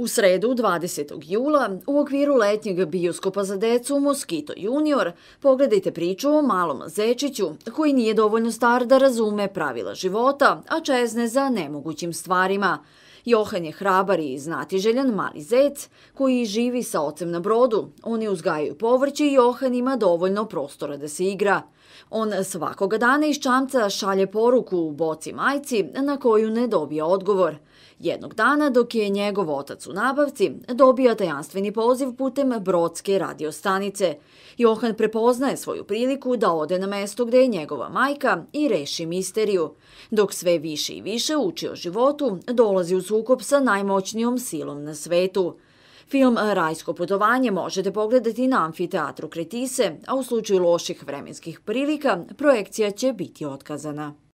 U sredu 20. jula u okviru letnjeg bioskopa za decu Moskito junior pogledajte priču o malom Zečiću koji nije dovoljno star da razume pravila života, a čezne za nemogućim stvarima. Johan je hrabar i znatiželjan mali zec koji živi sa ocem na brodu. Oni uzgajaju povrće i Johan ima dovoljno prostora da se igra. On svakoga dana iz čamca šalje poruku u boci majci na koju ne dobija odgovor. Jednog dana, dok je njegov otac u nabavci, dobija tajanstveni poziv putem brodske radiostanice. Johan prepoznaje svoju priliku da ode na mesto gde je njegova majka i reši misteriju. Dok sve više i više uči o životu, dolazi u sukob sa najmoćnijom silom na svetu. Film Rajsko putovanje možete pogledati na amfiteatru Kretise, a u slučaju loših vremenskih prilika projekcija će biti otkazana.